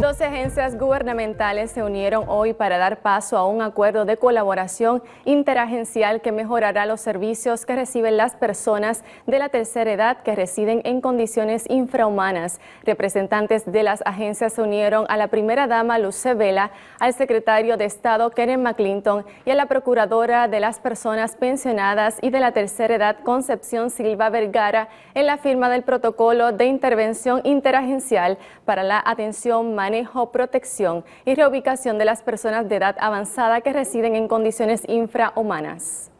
Dos agencias gubernamentales se unieron hoy para dar paso a un acuerdo de colaboración interagencial que mejorará los servicios que reciben las personas de la tercera edad que residen en condiciones infrahumanas. Representantes de las agencias se unieron a la primera dama Luce Vela, al secretario de Estado Karen McClinton y a la procuradora de las personas pensionadas y de la tercera edad Concepción Silva Vergara en la firma del protocolo de intervención interagencial para la atención mayor manejo, protección y reubicación de las personas de edad avanzada que residen en condiciones infrahumanas.